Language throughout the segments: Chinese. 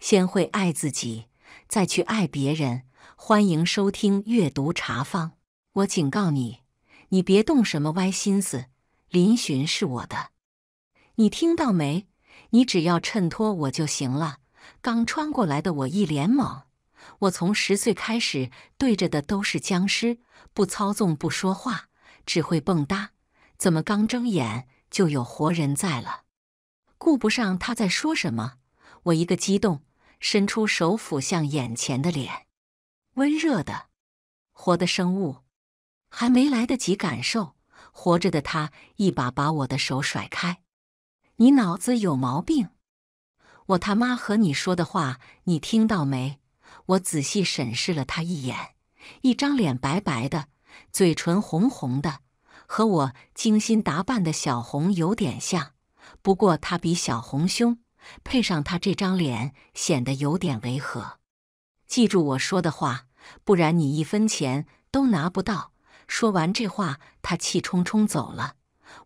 先会爱自己，再去爱别人。欢迎收听阅读茶坊。我警告你，你别动什么歪心思。林寻是我的，你听到没？你只要衬托我就行了。刚穿过来的我一脸懵。我从十岁开始对着的都是僵尸，不操纵，不说话，只会蹦哒。怎么刚睁眼就有活人在了？顾不上他在说什么，我一个激动。伸出手抚向眼前的脸，温热的，活的生物，还没来得及感受，活着的他一把把我的手甩开：“你脑子有毛病？我他妈和你说的话你听到没？”我仔细审视了他一眼，一张脸白白的，嘴唇红红的，和我精心打扮的小红有点像，不过他比小红凶。配上他这张脸，显得有点违和。记住我说的话，不然你一分钱都拿不到。说完这话，他气冲冲走了。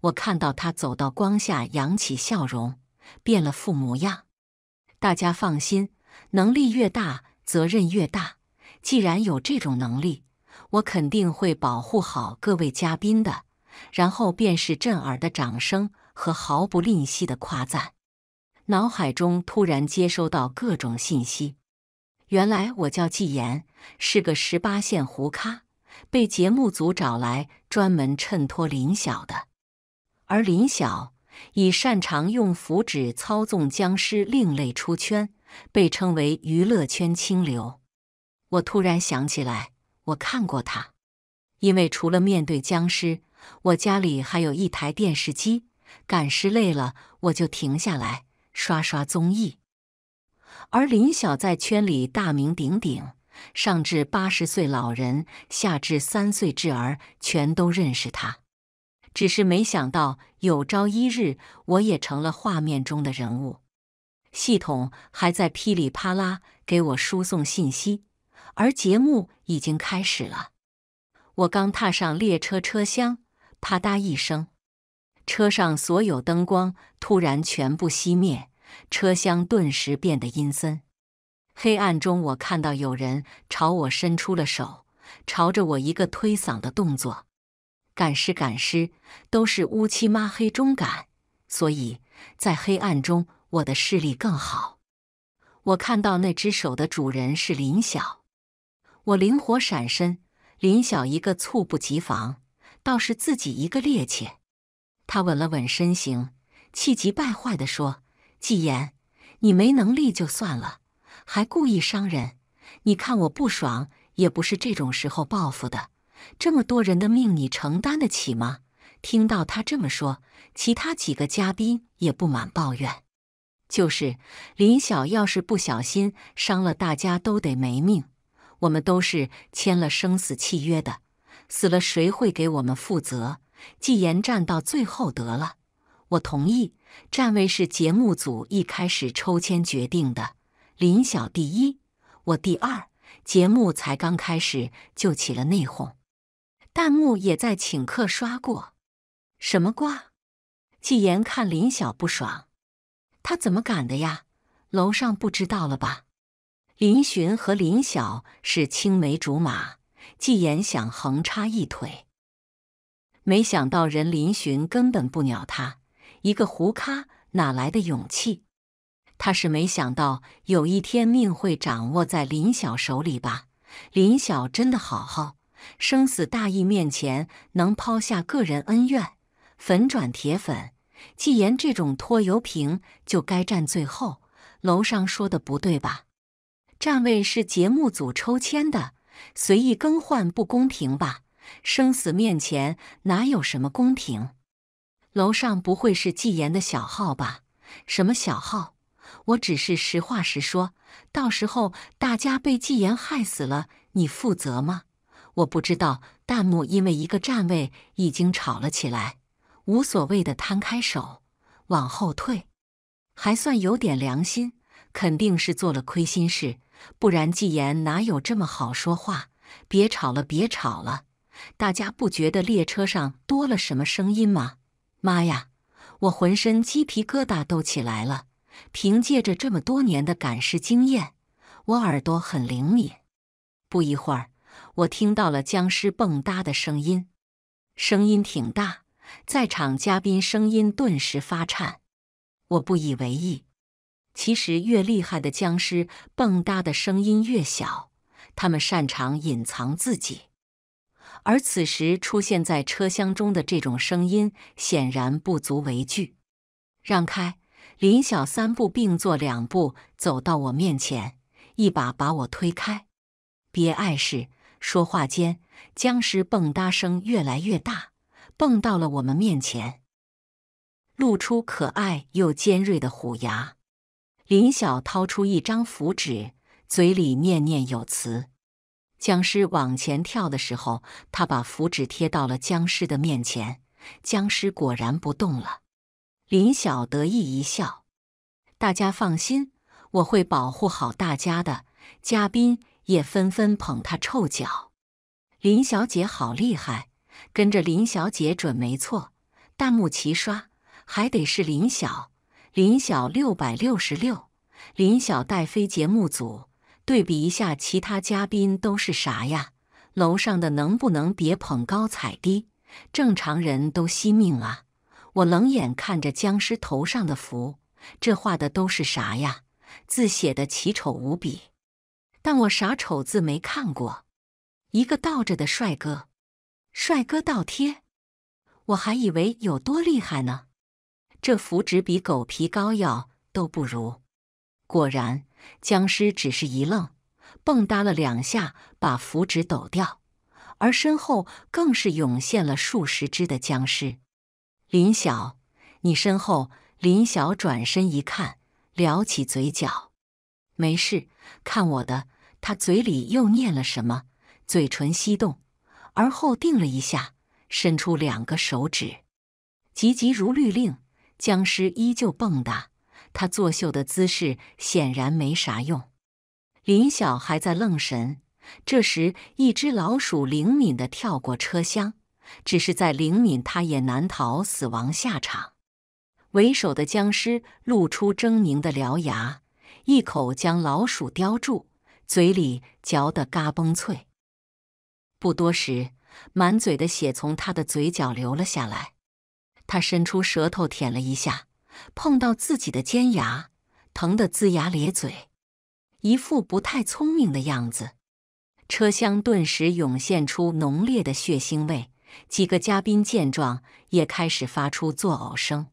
我看到他走到光下，扬起笑容，变了副模样。大家放心，能力越大，责任越大。既然有这种能力，我肯定会保护好各位嘉宾的。然后便是震耳的掌声和毫不吝惜的夸赞。脑海中突然接收到各种信息。原来我叫纪言，是个十八线胡咖，被节目组找来专门衬托林晓的。而林晓以擅长用符纸操纵僵尸另类出圈，被称为娱乐圈清流。我突然想起来，我看过他。因为除了面对僵尸，我家里还有一台电视机。赶尸累了，我就停下来。刷刷综艺，而林晓在圈里大名鼎鼎，上至八十岁老人，下至三岁稚儿，全都认识他。只是没想到有朝一日我也成了画面中的人物。系统还在噼里啪啦给我输送信息，而节目已经开始了。我刚踏上列车车厢，啪嗒一声。车上所有灯光突然全部熄灭，车厢顿时变得阴森。黑暗中，我看到有人朝我伸出了手，朝着我一个推搡的动作。赶尸赶尸，都是乌漆抹黑中赶，所以在黑暗中我的视力更好。我看到那只手的主人是林晓，我灵活闪身，林晓一个猝不及防，倒是自己一个趔趄。他稳了稳身形，气急败坏地说：“纪言，你没能力就算了，还故意伤人！你看我不爽，也不是这种时候报复的。这么多人的命，你承担得起吗？”听到他这么说，其他几个嘉宾也不满抱怨：“就是林晓，要是不小心伤了，大家都得没命。我们都是签了生死契约的，死了谁会给我们负责？”纪言站到最后得了，我同意站位是节目组一开始抽签决定的。林晓第一，我第二。节目才刚开始就起了内讧，弹幕也在请客刷过。什么瓜？纪言看林晓不爽，他怎么敢的呀？楼上不知道了吧？林巡和林晓是青梅竹马，纪言想横插一腿。没想到人林寻根本不鸟他，一个胡咖哪来的勇气？他是没想到有一天命会掌握在林晓手里吧？林晓真的好好，生死大义面前能抛下个人恩怨，粉转铁粉。纪言这种拖油瓶就该站最后。楼上说的不对吧？站位是节目组抽签的，随意更换不公平吧？生死面前哪有什么公平？楼上不会是纪言的小号吧？什么小号？我只是实话实说。到时候大家被纪言害死了，你负责吗？我不知道。弹幕因为一个站位已经吵了起来，无所谓的摊开手往后退，还算有点良心，肯定是做了亏心事，不然纪言哪有这么好说话？别吵了，别吵了。大家不觉得列车上多了什么声音吗？妈呀，我浑身鸡皮疙瘩都起来了！凭借着这么多年的赶尸经验，我耳朵很灵敏。不一会儿，我听到了僵尸蹦哒的声音，声音挺大，在场嘉宾声音顿时发颤。我不以为意，其实越厉害的僵尸蹦哒的声音越小，他们擅长隐藏自己。而此时出现在车厢中的这种声音显然不足为惧。让开！林晓三步并作两步走到我面前，一把把我推开，别碍事。说话间，僵尸蹦哒声越来越大，蹦到了我们面前，露出可爱又尖锐的虎牙。林晓掏出一张符纸，嘴里念念有词。僵尸往前跳的时候，他把符纸贴到了僵尸的面前，僵尸果然不动了。林晓得意一笑：“大家放心，我会保护好大家的。”嘉宾也纷纷捧他臭脚：“林小姐好厉害，跟着林小姐准没错。”弹幕齐刷：“还得是林晓，林晓六百六十六，林晓带飞节目组。”对比一下，其他嘉宾都是啥呀？楼上的能不能别捧高踩低？正常人都惜命啊！我冷眼看着僵尸头上的符，这画的都是啥呀？字写的奇丑无比，但我啥丑字没看过？一个倒着的帅哥，帅哥倒贴，我还以为有多厉害呢，这符纸比狗皮膏药都不如，果然。僵尸只是一愣，蹦跶了两下，把符纸抖掉，而身后更是涌现了数十只的僵尸。林晓，你身后。林晓转身一看，撩起嘴角，没事，看我的。他嘴里又念了什么？嘴唇翕动，而后定了一下，伸出两个手指，急急如律令。僵尸依旧蹦跶。他作秀的姿势显然没啥用，林晓还在愣神。这时，一只老鼠灵敏地跳过车厢，只是再灵敏，它也难逃死亡下场。为首的僵尸露出狰狞的獠牙，一口将老鼠叼住，嘴里嚼得嘎嘣脆。不多时，满嘴的血从他的嘴角流了下来，他伸出舌头舔了一下。碰到自己的尖牙，疼得龇牙咧嘴，一副不太聪明的样子。车厢顿时涌现出浓烈的血腥味，几个嘉宾见状也开始发出作呕声。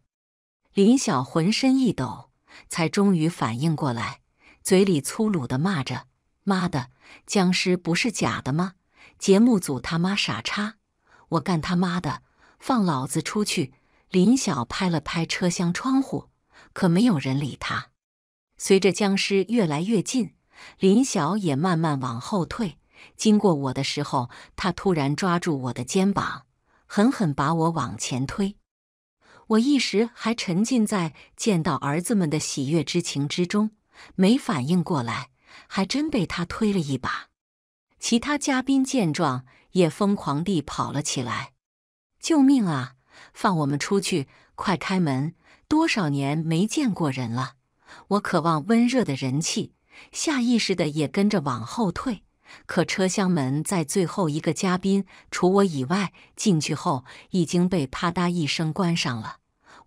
林晓浑身一抖，才终于反应过来，嘴里粗鲁的骂着：“妈的，僵尸不是假的吗？节目组他妈傻叉！我干他妈的，放老子出去！”林晓拍了拍车厢窗户，可没有人理他。随着僵尸越来越近，林晓也慢慢往后退。经过我的时候，他突然抓住我的肩膀，狠狠把我往前推。我一时还沉浸在见到儿子们的喜悦之情之中，没反应过来，还真被他推了一把。其他嘉宾见状也疯狂地跑了起来，“救命啊！”放我们出去！快开门！多少年没见过人了，我渴望温热的人气，下意识的也跟着往后退。可车厢门在最后一个嘉宾除我以外进去后，已经被啪嗒一声关上了。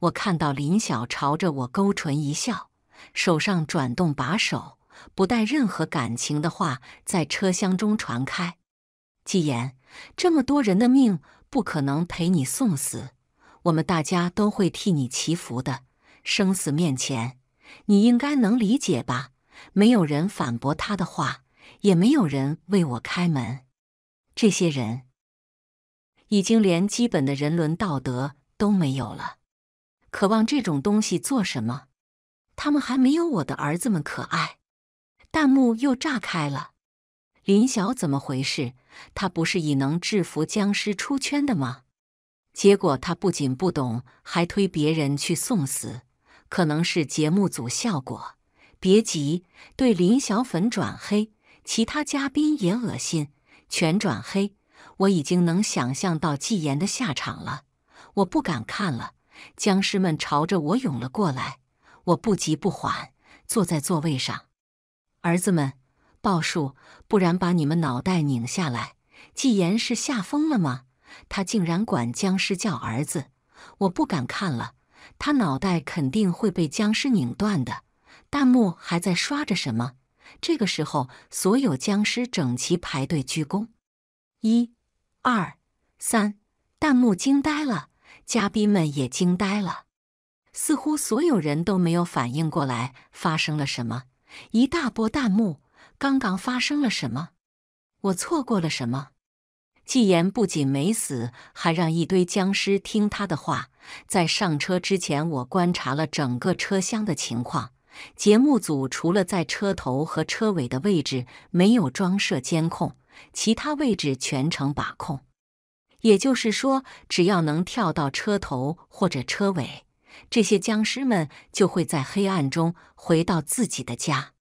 我看到林晓朝着我勾唇一笑，手上转动把手，不带任何感情的话在车厢中传开。纪言，这么多人的命。不可能陪你送死，我们大家都会替你祈福的。生死面前，你应该能理解吧？没有人反驳他的话，也没有人为我开门。这些人已经连基本的人伦道德都没有了，渴望这种东西做什么？他们还没有我的儿子们可爱。弹幕又炸开了。林晓怎么回事？他不是以能制服僵尸出圈的吗？结果他不仅不懂，还推别人去送死。可能是节目组效果。别急，对林晓粉转黑，其他嘉宾也恶心，全转黑。我已经能想象到纪言的下场了，我不敢看了。僵尸们朝着我涌了过来，我不急不缓，坐在座位上。儿子们。报数，不然把你们脑袋拧下来！纪言是吓疯了吗？他竟然管僵尸叫儿子！我不敢看了，他脑袋肯定会被僵尸拧断的。弹幕还在刷着什么？这个时候，所有僵尸整齐排队鞠躬，一、二、三，弹幕惊呆了，嘉宾们也惊呆了，似乎所有人都没有反应过来发生了什么。一大波弹幕。刚刚发生了什么？我错过了什么？纪言不仅没死，还让一堆僵尸听他的话。在上车之前，我观察了整个车厢的情况。节目组除了在车头和车尾的位置没有装设监控，其他位置全程把控。也就是说，只要能跳到车头或者车尾，这些僵尸们就会在黑暗中回到自己的家。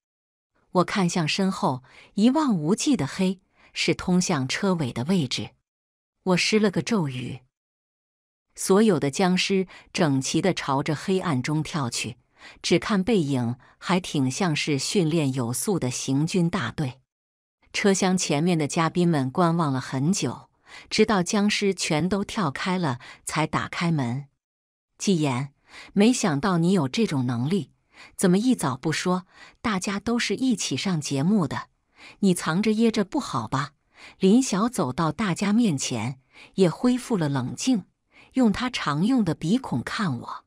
我看向身后一望无际的黑，是通向车尾的位置。我施了个咒语，所有的僵尸整齐的朝着黑暗中跳去，只看背影还挺像是训练有素的行军大队。车厢前面的嘉宾们观望了很久，直到僵尸全都跳开了，才打开门。纪言，没想到你有这种能力。怎么一早不说？大家都是一起上节目的，你藏着掖着不好吧？林晓走到大家面前，也恢复了冷静，用他常用的鼻孔看我。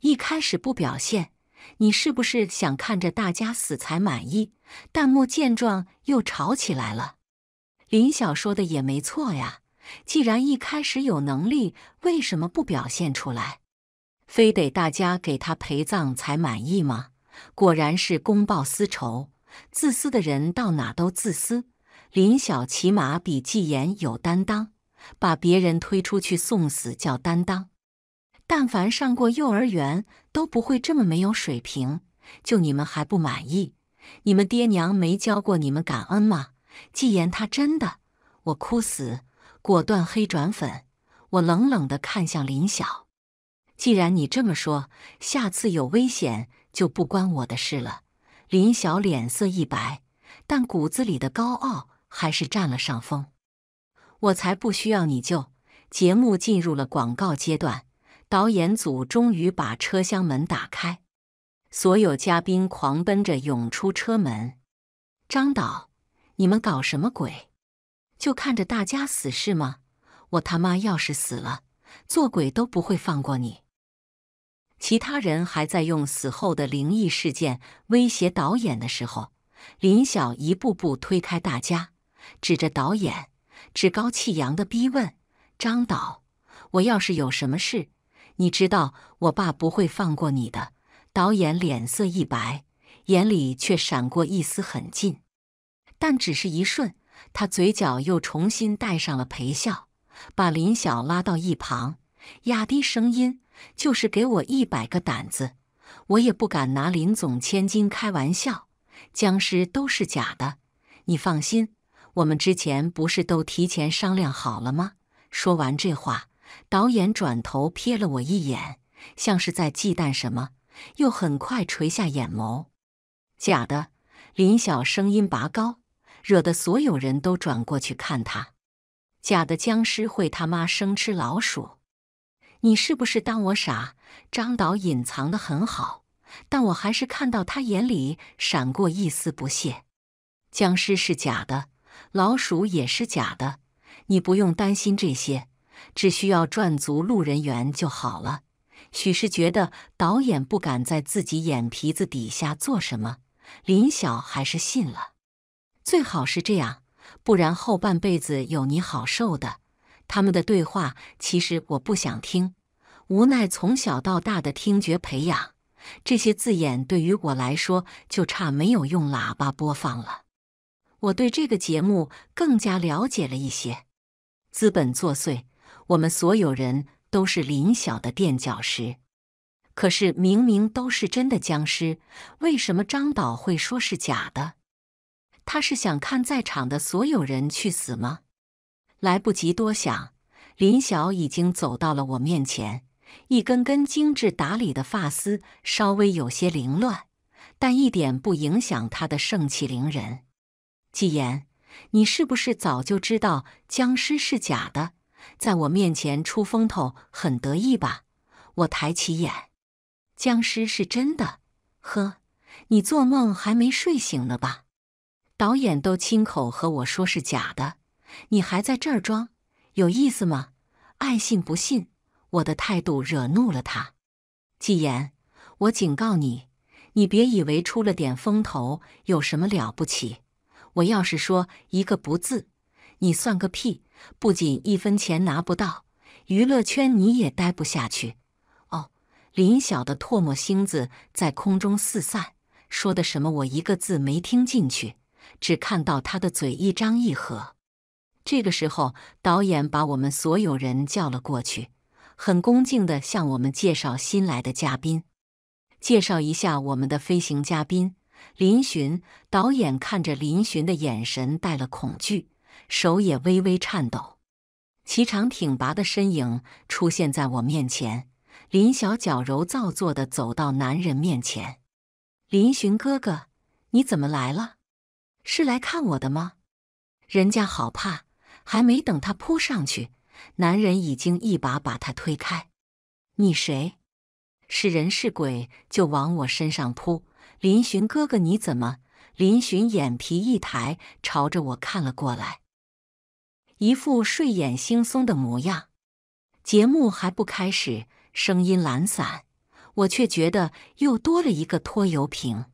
一开始不表现，你是不是想看着大家死才满意？弹幕见状又吵起来了。林晓说的也没错呀，既然一开始有能力，为什么不表现出来？非得大家给他陪葬才满意吗？果然是公报私仇，自私的人到哪都自私。林晓起码比纪言有担当，把别人推出去送死叫担当。但凡上过幼儿园都不会这么没有水平。就你们还不满意？你们爹娘没教过你们感恩吗？纪言他真的，我哭死，果断黑转粉。我冷冷地看向林晓。既然你这么说，下次有危险就不关我的事了。林晓脸色一白，但骨子里的高傲还是占了上风。我才不需要你救！节目进入了广告阶段，导演组终于把车厢门打开，所有嘉宾狂奔着涌出车门。张导，你们搞什么鬼？就看着大家死是吗？我他妈要是死了，做鬼都不会放过你！其他人还在用死后的灵异事件威胁导演的时候，林晓一步步推开大家，指着导演，趾高气扬的逼问：“张导，我要是有什么事，你知道我爸不会放过你的。”导演脸色一白，眼里却闪过一丝狠劲，但只是一瞬，他嘴角又重新带上了陪笑，把林晓拉到一旁。压低声音，就是给我一百个胆子，我也不敢拿林总千金开玩笑。僵尸都是假的，你放心，我们之前不是都提前商量好了吗？说完这话，导演转头瞥了我一眼，像是在忌惮什么，又很快垂下眼眸。假的，林晓声音拔高，惹得所有人都转过去看他。假的僵尸会他妈生吃老鼠。你是不是当我傻？张导隐藏的很好，但我还是看到他眼里闪过一丝不屑。僵尸是假的，老鼠也是假的，你不用担心这些，只需要赚足路人缘就好了。许是觉得导演不敢在自己眼皮子底下做什么，林晓还是信了。最好是这样，不然后半辈子有你好受的。他们的对话其实我不想听，无奈从小到大的听觉培养，这些字眼对于我来说就差没有用喇叭播放了。我对这个节目更加了解了一些。资本作祟，我们所有人都是林晓的垫脚石。可是明明都是真的僵尸，为什么张导会说是假的？他是想看在场的所有人去死吗？来不及多想，林晓已经走到了我面前。一根根精致打理的发丝稍微有些凌乱，但一点不影响她的盛气凌人。纪言，你是不是早就知道僵尸是假的，在我面前出风头很得意吧？我抬起眼，僵尸是真的。呵，你做梦还没睡醒呢吧？导演都亲口和我说是假的。你还在这儿装，有意思吗？爱信不信！我的态度惹怒了他。纪言，我警告你，你别以为出了点风头有什么了不起。我要是说一个不字，你算个屁！不仅一分钱拿不到，娱乐圈你也待不下去。哦，林晓的唾沫星子在空中四散，说的什么我一个字没听进去，只看到他的嘴一张一合。这个时候，导演把我们所有人叫了过去，很恭敬地向我们介绍新来的嘉宾。介绍一下我们的飞行嘉宾林巡。导演看着林巡的眼神带了恐惧，手也微微颤抖。颀长挺拔的身影出现在我面前，林晓矫揉造作地走到男人面前：“林巡哥哥，你怎么来了？是来看我的吗？人家好怕。”还没等他扑上去，男人已经一把把他推开。“你谁？是人是鬼就往我身上扑！”林寻哥哥，你怎么？林寻眼皮一抬，朝着我看了过来，一副睡眼惺忪的模样。节目还不开始，声音懒散，我却觉得又多了一个拖油瓶。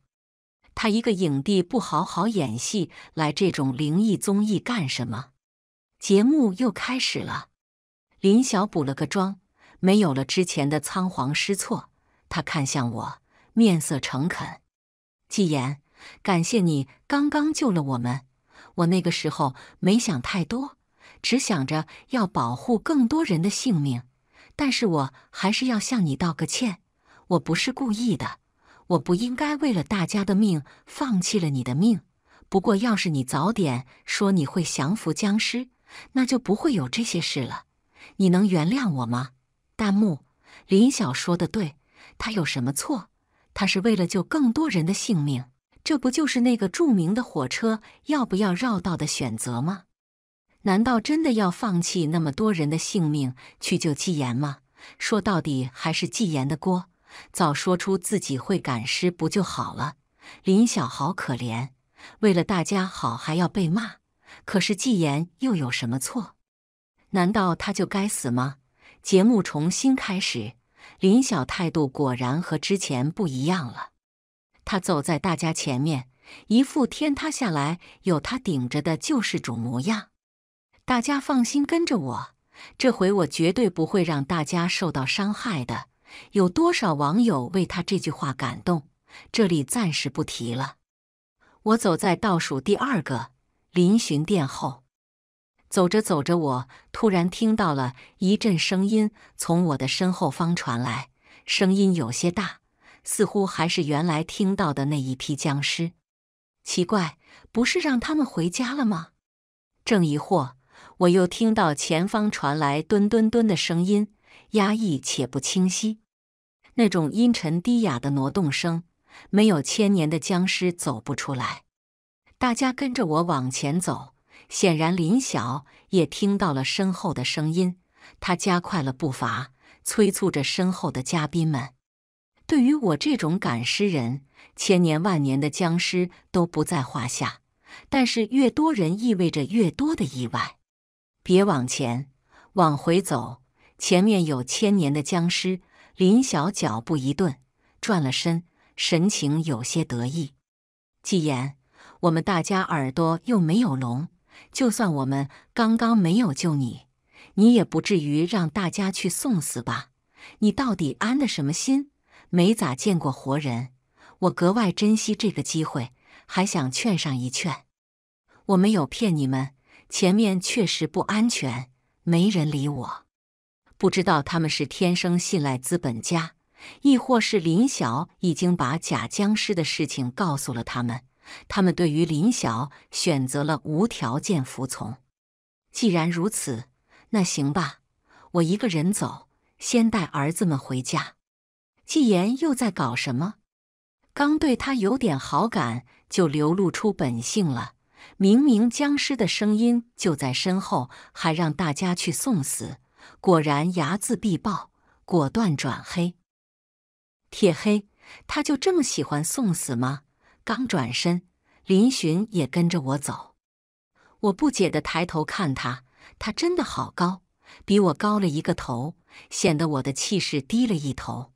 他一个影帝，不好好演戏，来这种灵异综艺干什么？节目又开始了，林晓补了个妆，没有了之前的仓皇失措。她看向我，面色诚恳：“纪言，感谢你刚刚救了我们。我那个时候没想太多，只想着要保护更多人的性命。但是我还是要向你道个歉，我不是故意的，我不应该为了大家的命放弃了你的命。不过要是你早点说你会降服僵尸，那就不会有这些事了。你能原谅我吗？弹幕：林晓说的对，他有什么错？他是为了救更多人的性命，这不就是那个著名的火车要不要绕道的选择吗？难道真的要放弃那么多人的性命去救纪言吗？说到底还是纪言的锅，早说出自己会赶尸不就好了？林晓好可怜，为了大家好还要被骂。可是纪言又有什么错？难道他就该死吗？节目重新开始，林晓态度果然和之前不一样了。他走在大家前面，一副天塌下来有他顶着的救世主模样。大家放心跟着我，这回我绝对不会让大家受到伤害的。有多少网友为他这句话感动？这里暂时不提了。我走在倒数第二个。临巡殿后，走着走着，我突然听到了一阵声音从我的身后方传来，声音有些大，似乎还是原来听到的那一批僵尸。奇怪，不是让他们回家了吗？正疑惑，我又听到前方传来“墩墩墩”的声音，压抑且不清晰，那种阴沉低哑的挪动声，没有千年的僵尸走不出来。大家跟着我往前走。显然，林晓也听到了身后的声音，他加快了步伐，催促着身后的嘉宾们。对于我这种赶尸人，千年万年的僵尸都不在话下。但是，越多人意味着越多的意外。别往前，往回走。前面有千年的僵尸。林晓脚步一顿，转了身，神情有些得意。纪言。我们大家耳朵又没有聋，就算我们刚刚没有救你，你也不至于让大家去送死吧？你到底安的什么心？没咋见过活人，我格外珍惜这个机会，还想劝上一劝。我没有骗你们，前面确实不安全，没人理我。不知道他们是天生信赖资本家，亦或是林晓已经把假僵尸的事情告诉了他们。他们对于林晓选择了无条件服从。既然如此，那行吧，我一个人走，先带儿子们回家。纪言又在搞什么？刚对他有点好感，就流露出本性了。明明僵尸的声音就在身后，还让大家去送死。果然睚眦必报，果断转黑。铁黑，他就这么喜欢送死吗？刚转身，林巡也跟着我走。我不解的抬头看他，他真的好高，比我高了一个头，显得我的气势低了一头。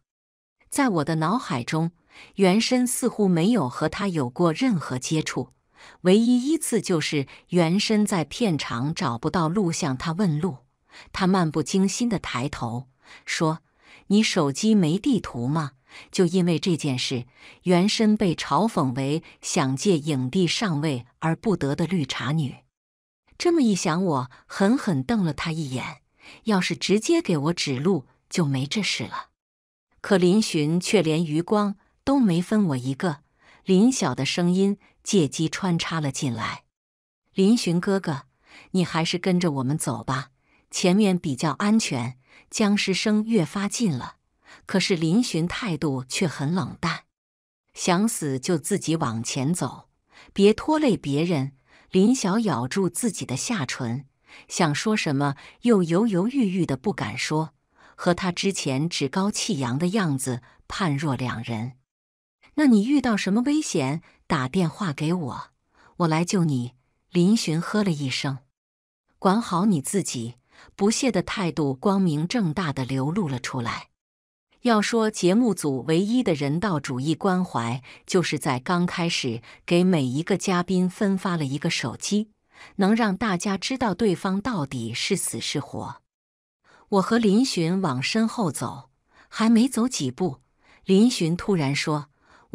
在我的脑海中，原身似乎没有和他有过任何接触，唯一一次就是原身在片场找不到录像，他问路，他漫不经心的抬头说：“你手机没地图吗？”就因为这件事，袁身被嘲讽为想借影帝上位而不得的绿茶女。这么一想，我狠狠瞪了他一眼。要是直接给我指路，就没这事了。可林寻却连余光都没分我一个。林晓的声音借机穿插了进来：“林寻哥哥，你还是跟着我们走吧，前面比较安全。僵尸声越发近了。”可是林寻态度却很冷淡，想死就自己往前走，别拖累别人。林晓咬住自己的下唇，想说什么，又犹犹豫豫的不敢说，和他之前趾高气扬的样子判若两人。那你遇到什么危险，打电话给我，我来救你。林寻呵了一声，管好你自己，不屑的态度光明正大的流露了出来。要说节目组唯一的人道主义关怀，就是在刚开始给每一个嘉宾分发了一个手机，能让大家知道对方到底是死是活。我和林巡往身后走，还没走几步，林巡突然说：“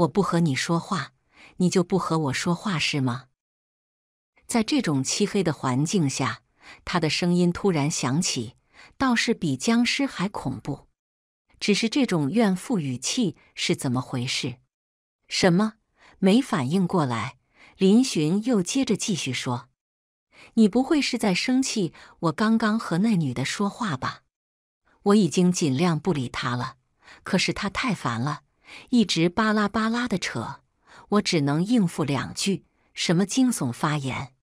我不和你说话，你就不和我说话是吗？”在这种漆黑的环境下，他的声音突然响起，倒是比僵尸还恐怖。只是这种怨妇语气是怎么回事？什么？没反应过来。林巡又接着继续说：“你不会是在生气我刚刚和那女的说话吧？我已经尽量不理她了，可是她太烦了，一直巴拉巴拉的扯，我只能应付两句。什么惊悚发言？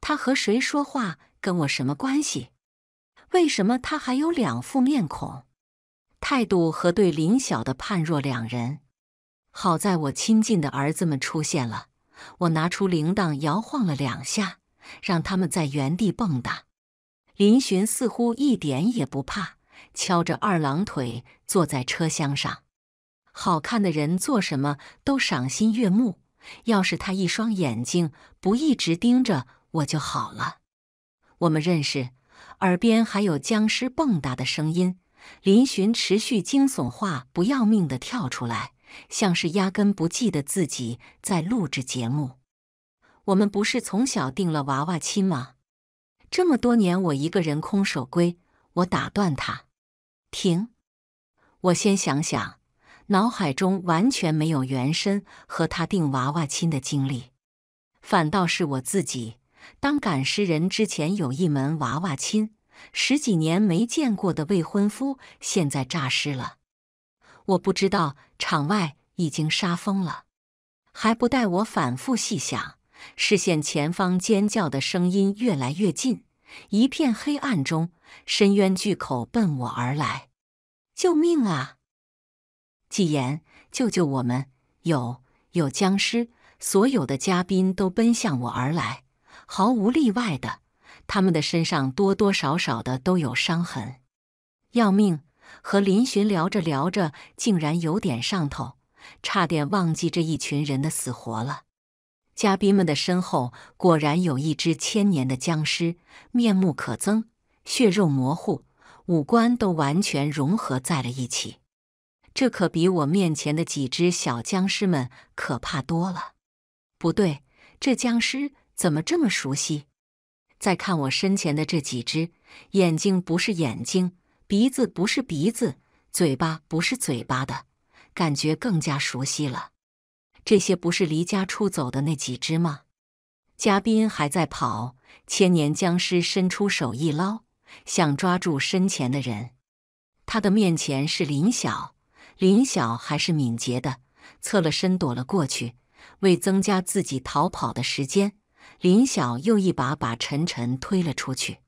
她和谁说话跟我什么关系？为什么她还有两副面孔？”态度和对林晓的判若两人。好在我亲近的儿子们出现了，我拿出铃铛摇晃了两下，让他们在原地蹦跶。林巡似乎一点也不怕，敲着二郎腿坐在车厢上。好看的人做什么都赏心悦目，要是他一双眼睛不一直盯着我就好了。我们认识，耳边还有僵尸蹦跶的声音。林寻持续惊悚化，不要命的跳出来，像是压根不记得自己在录制节目。我们不是从小定了娃娃亲吗？这么多年，我一个人空手归，我打断他，停，我先想想。脑海中完全没有原身和他定娃娃亲的经历，反倒是我自己当赶尸人之前有一门娃娃亲。十几年没见过的未婚夫，现在诈尸了！我不知道场外已经杀疯了，还不待我反复细想，视线前方尖叫的声音越来越近，一片黑暗中，深渊巨口奔我而来！救命啊！纪言，救救我们！有有僵尸！所有的嘉宾都奔向我而来，毫无例外的。他们的身上多多少少的都有伤痕，要命！和林寻聊着聊着，竟然有点上头，差点忘记这一群人的死活了。嘉宾们的身后果然有一只千年的僵尸，面目可憎，血肉模糊，五官都完全融合在了一起。这可比我面前的几只小僵尸们可怕多了。不对，这僵尸怎么这么熟悉？再看我身前的这几只，眼睛不是眼睛，鼻子不是鼻子，嘴巴不是嘴巴的感觉更加熟悉了。这些不是离家出走的那几只吗？嘉宾还在跑，千年僵尸伸出手一捞，想抓住身前的人。他的面前是林晓，林晓还是敏捷的，侧了身躲了过去，为增加自己逃跑的时间。林晓又一把把晨晨推了出去。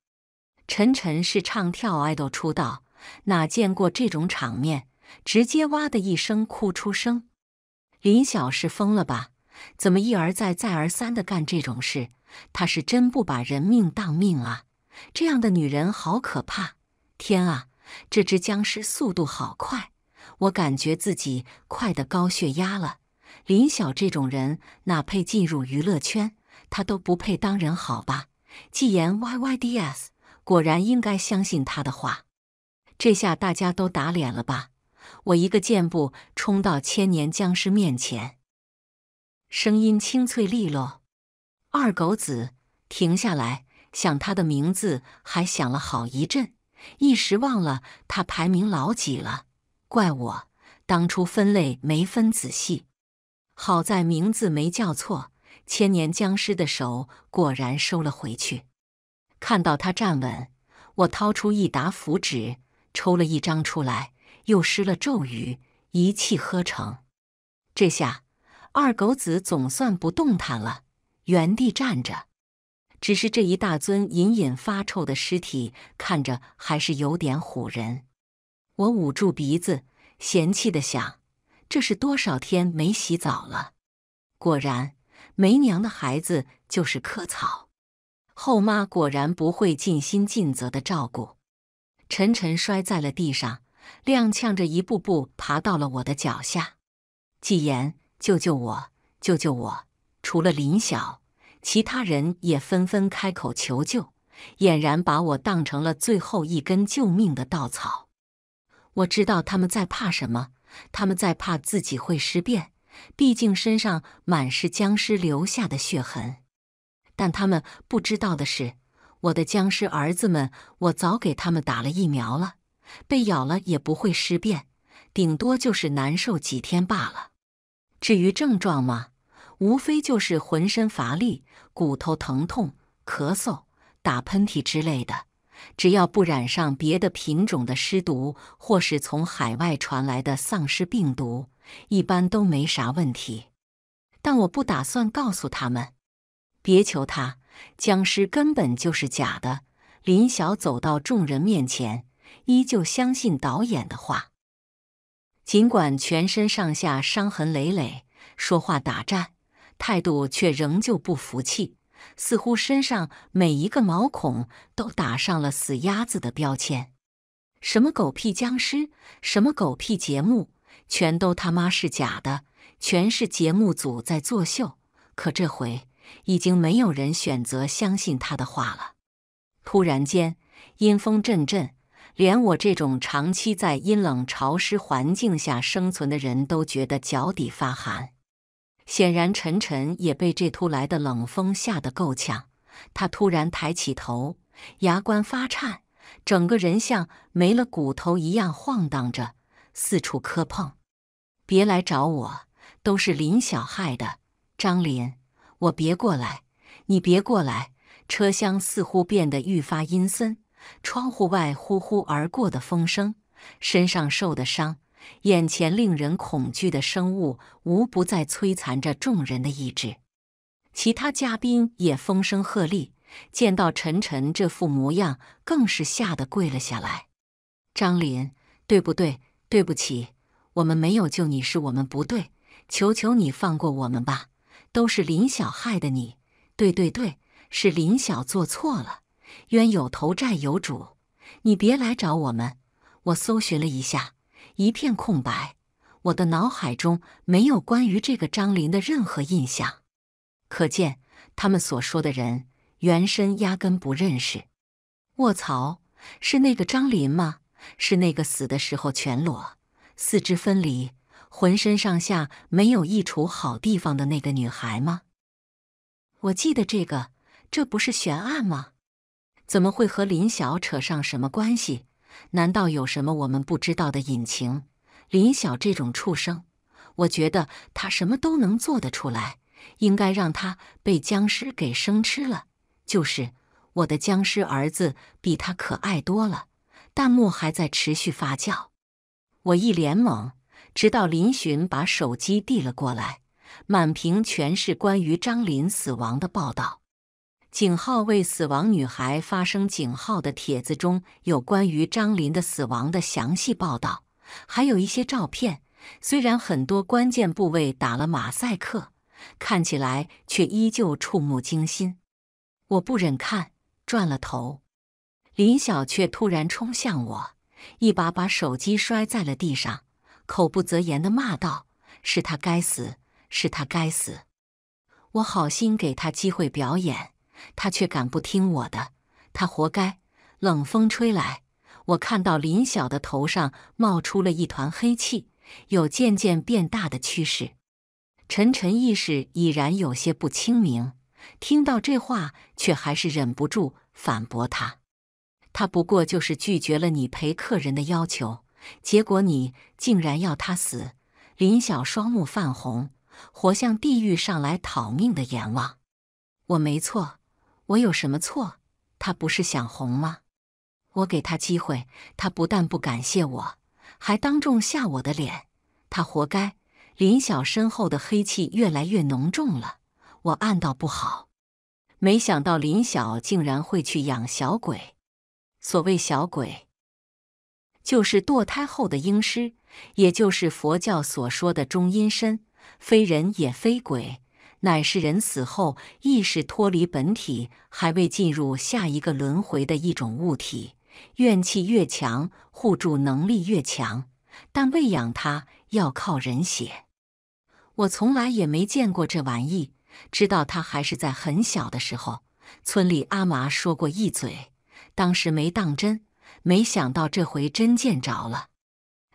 晨晨是唱跳 idol 出道，哪见过这种场面，直接哇的一声哭出声。林晓是疯了吧？怎么一而再再而三的干这种事？他是真不把人命当命啊！这样的女人好可怕！天啊，这只僵尸速度好快，我感觉自己快得高血压了。林晓这种人哪配进入娱乐圈？他都不配当人，好吧？纪言 yyds，果然应该相信他的话。这下大家都打脸了吧？我一个箭步冲到千年僵尸面前，声音清脆利落。二狗子，停下来，想他的名字，还想了好一阵，一时忘了他排名老几了。怪我当初分类没分仔细，好在名字没叫错。千年僵尸的手果然收了回去。看到他站稳，我掏出一沓符纸，抽了一张出来，又施了咒语，一气呵成。这下二狗子总算不动弹了，原地站着。只是这一大尊隐隐发臭的尸体，看着还是有点唬人。我捂住鼻子，嫌弃的想：这是多少天没洗澡了？果然。没娘的孩子就是棵草，后妈果然不会尽心尽责的照顾。晨晨摔在了地上，踉跄着一步步爬到了我的脚下。纪言，救救我，救救我！除了林晓，其他人也纷纷开口求救，俨然把我当成了最后一根救命的稻草。我知道他们在怕什么，他们在怕自己会尸变。毕竟身上满是僵尸留下的血痕，但他们不知道的是，我的僵尸儿子们，我早给他们打了疫苗了，被咬了也不会尸变，顶多就是难受几天罢了。至于症状嘛，无非就是浑身乏力、骨头疼痛、咳嗽、打喷嚏之类的，只要不染上别的品种的尸毒，或是从海外传来的丧尸病毒。一般都没啥问题，但我不打算告诉他们。别求他，僵尸根本就是假的。林晓走到众人面前，依旧相信导演的话，尽管全身上下伤痕累累，说话打颤，态度却仍旧不服气，似乎身上每一个毛孔都打上了死鸭子的标签。什么狗屁僵尸，什么狗屁节目！全都他妈是假的，全是节目组在作秀。可这回已经没有人选择相信他的话了。突然间，阴风阵阵，连我这种长期在阴冷潮湿环境下生存的人都觉得脚底发寒。显然，晨晨也被这突来的冷风吓得够呛。他突然抬起头，牙关发颤，整个人像没了骨头一样晃荡着，四处磕碰。别来找我，都是林晓害的，张林，我别过来，你别过来。车厢似乎变得愈发阴森，窗户外呼呼而过的风声，身上受的伤，眼前令人恐惧的生物，无不在摧残着众人的意志。其他嘉宾也风声鹤唳，见到陈晨这副模样，更是吓得跪了下来。张林，对不对？对不起。我们没有救你，是我们不对，求求你放过我们吧！都是林晓害的你，对对对，是林晓做错了，冤有头债有主，你别来找我们。我搜寻了一下，一片空白，我的脑海中没有关于这个张林的任何印象，可见他们所说的人，原身压根不认识。卧槽，是那个张林吗？是那个死的时候全裸？四肢分离，浑身上下没有一处好地方的那个女孩吗？我记得这个，这不是悬案吗？怎么会和林晓扯上什么关系？难道有什么我们不知道的隐情？林晓这种畜生，我觉得他什么都能做得出来。应该让他被僵尸给生吃了。就是我的僵尸儿子比他可爱多了。弹幕还在持续发酵。我一脸懵，直到林巡把手机递了过来，满屏全是关于张林死亡的报道。井号为“死亡女孩”发声，井号的帖子中，有关于张林的死亡的详细报道，还有一些照片。虽然很多关键部位打了马赛克，看起来却依旧触目惊心。我不忍看，转了头，林晓却突然冲向我。一把把手机摔在了地上，口不择言地骂道：“是他该死，是他该死！我好心给他机会表演，他却敢不听我的，他活该！”冷风吹来，我看到林晓的头上冒出了一团黑气，有渐渐变大的趋势。沉沉意识已然有些不清明，听到这话却还是忍不住反驳他。他不过就是拒绝了你陪客人的要求，结果你竟然要他死！林晓双目泛红，活像地狱上来讨命的阎王。我没错，我有什么错？他不是想红吗？我给他机会，他不但不感谢我，还当众下我的脸，他活该！林晓身后的黑气越来越浓重了，我暗道不好。没想到林晓竟然会去养小鬼。所谓小鬼，就是堕胎后的婴尸，也就是佛教所说的中阴身，非人也非鬼，乃是人死后意识脱离本体，还未进入下一个轮回的一种物体。怨气越强，互助能力越强，但喂养它要靠人血。我从来也没见过这玩意，知道它还是在很小的时候，村里阿麻说过一嘴。当时没当真，没想到这回真见着了。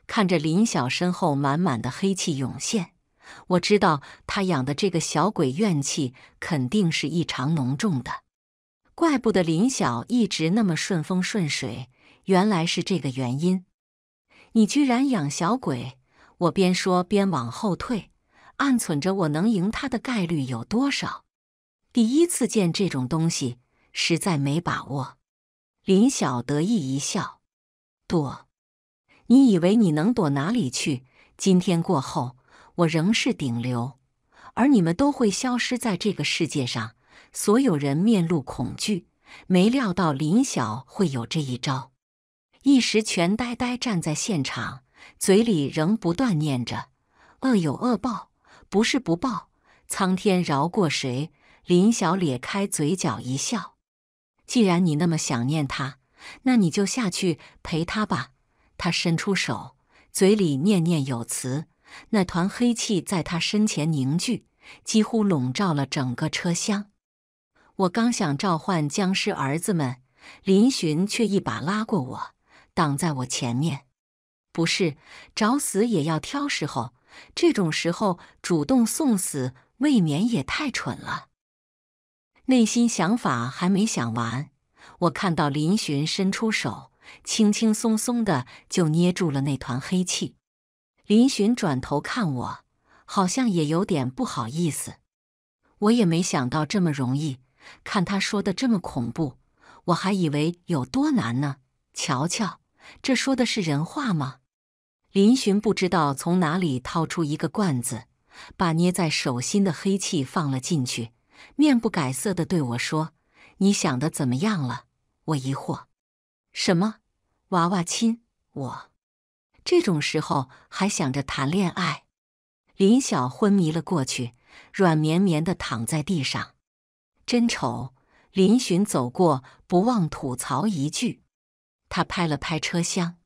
看着林晓身后满满的黑气涌现，我知道他养的这个小鬼怨气肯定是异常浓重的。怪不得林晓一直那么顺风顺水，原来是这个原因。你居然养小鬼！我边说边往后退，暗忖着我能赢他的概率有多少。第一次见这种东西，实在没把握。林晓得意一笑，躲！你以为你能躲哪里去？今天过后，我仍是顶流，而你们都会消失在这个世界上。所有人面露恐惧，没料到林晓会有这一招，一时全呆呆站在现场，嘴里仍不断念着：“恶有恶报，不是不报，苍天饶过谁。”林晓咧开嘴角一笑。既然你那么想念他，那你就下去陪他吧。他伸出手，嘴里念念有词，那团黑气在他身前凝聚，几乎笼罩了整个车厢。我刚想召唤僵尸儿子们，林巡却一把拉过我，挡在我前面。不是，找死也要挑时候，这种时候主动送死，未免也太蠢了。内心想法还没想完，我看到林巡伸出手，轻轻松松的就捏住了那团黑气。林巡转头看我，好像也有点不好意思。我也没想到这么容易，看他说的这么恐怖，我还以为有多难呢。瞧瞧，这说的是人话吗？林巡不知道从哪里掏出一个罐子，把捏在手心的黑气放了进去。面不改色的对我说：“你想的怎么样了？”我疑惑：“什么娃娃亲？我这种时候还想着谈恋爱？”林晓昏迷了过去，软绵绵的躺在地上，真丑。林巡走过，不忘吐槽一句：“他拍了拍车厢，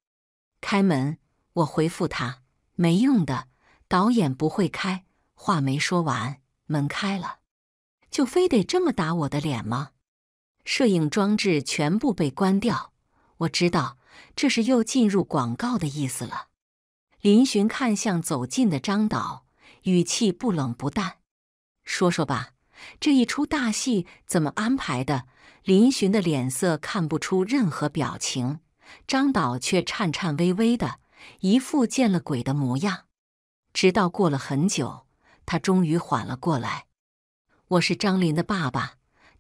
开门。”我回复他：“没用的，导演不会开。”话没说完，门开了。就非得这么打我的脸吗？摄影装置全部被关掉，我知道这是又进入广告的意思了。林寻看向走近的张导，语气不冷不淡：“说说吧，这一出大戏怎么安排的？”林寻的脸色看不出任何表情，张导却颤颤巍巍的，一副见了鬼的模样。直到过了很久，他终于缓了过来。我是张林的爸爸，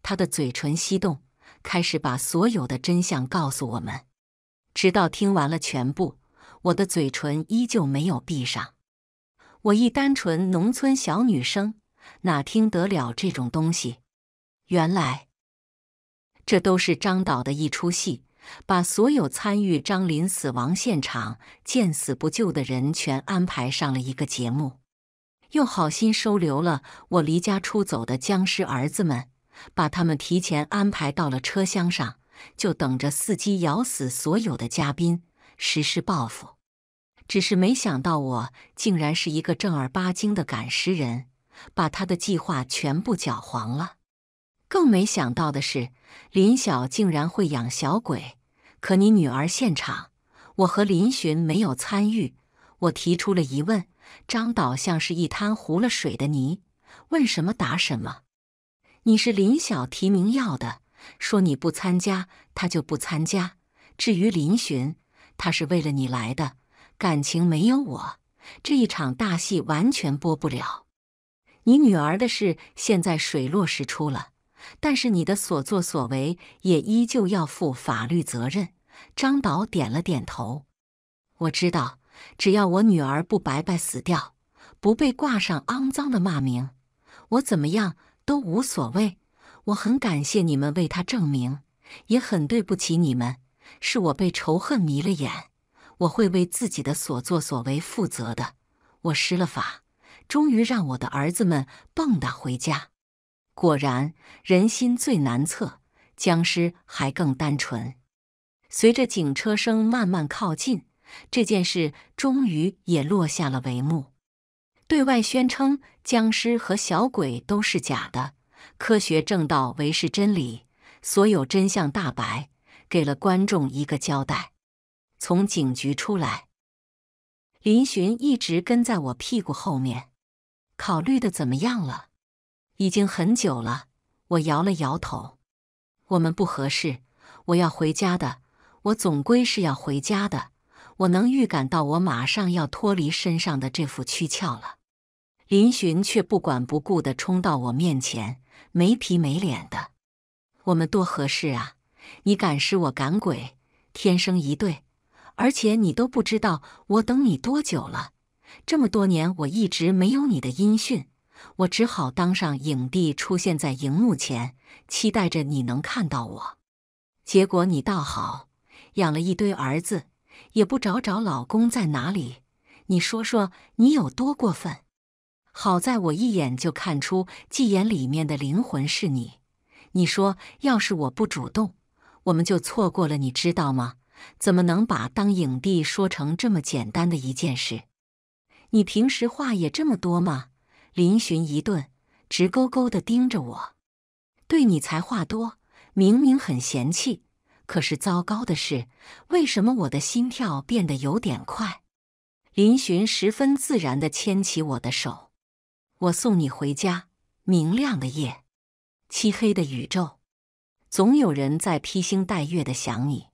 他的嘴唇翕动，开始把所有的真相告诉我们，直到听完了全部，我的嘴唇依旧没有闭上。我一单纯农村小女生，哪听得了这种东西？原来，这都是张导的一出戏，把所有参与张林死亡现场见死不救的人全安排上了一个节目。又好心收留了我离家出走的僵尸儿子们，把他们提前安排到了车厢上，就等着伺机咬死所有的嘉宾，实施报复。只是没想到我竟然是一个正儿八经的赶尸人，把他的计划全部搅黄了。更没想到的是，林晓竟然会养小鬼。可你女儿现场，我和林巡没有参与，我提出了疑问。张导像是一滩糊了水的泥，问什么答什么。你是林晓提名要的，说你不参加他就不参加。至于林寻，他是为了你来的，感情没有我，这一场大戏完全播不了。你女儿的事现在水落石出了，但是你的所作所为也依旧要负法律责任。张导点了点头，我知道。只要我女儿不白白死掉，不被挂上肮脏的骂名，我怎么样都无所谓。我很感谢你们为她证明，也很对不起你们，是我被仇恨迷了眼。我会为自己的所作所为负责的。我施了法，终于让我的儿子们蹦跶回家。果然，人心最难测，僵尸还更单纯。随着警车声慢慢靠近。这件事终于也落下了帷幕，对外宣称僵尸和小鬼都是假的，科学正道为是真理，所有真相大白，给了观众一个交代。从警局出来，林巡一直跟在我屁股后面。考虑的怎么样了？已经很久了。我摇了摇头。我们不合适。我要回家的。我总归是要回家的。我能预感到我马上要脱离身上的这副躯壳了，林巡却不管不顾地冲到我面前，没皮没脸的。我们多合适啊！你赶尸，我赶鬼，天生一对。而且你都不知道我等你多久了，这么多年我一直没有你的音讯，我只好当上影帝，出现在荧幕前，期待着你能看到我。结果你倒好，养了一堆儿子。也不找找老公在哪里？你说说你有多过分？好在我一眼就看出《季言》里面的灵魂是你。你说，要是我不主动，我们就错过了，你知道吗？怎么能把当影帝说成这么简单的一件事？你平时话也这么多吗？林寻一顿，直勾勾地盯着我。对你才话多，明明很嫌弃。可是糟糕的是，为什么我的心跳变得有点快？林巡十分自然地牵起我的手，我送你回家。明亮的夜，漆黑的宇宙，总有人在披星戴月的想你。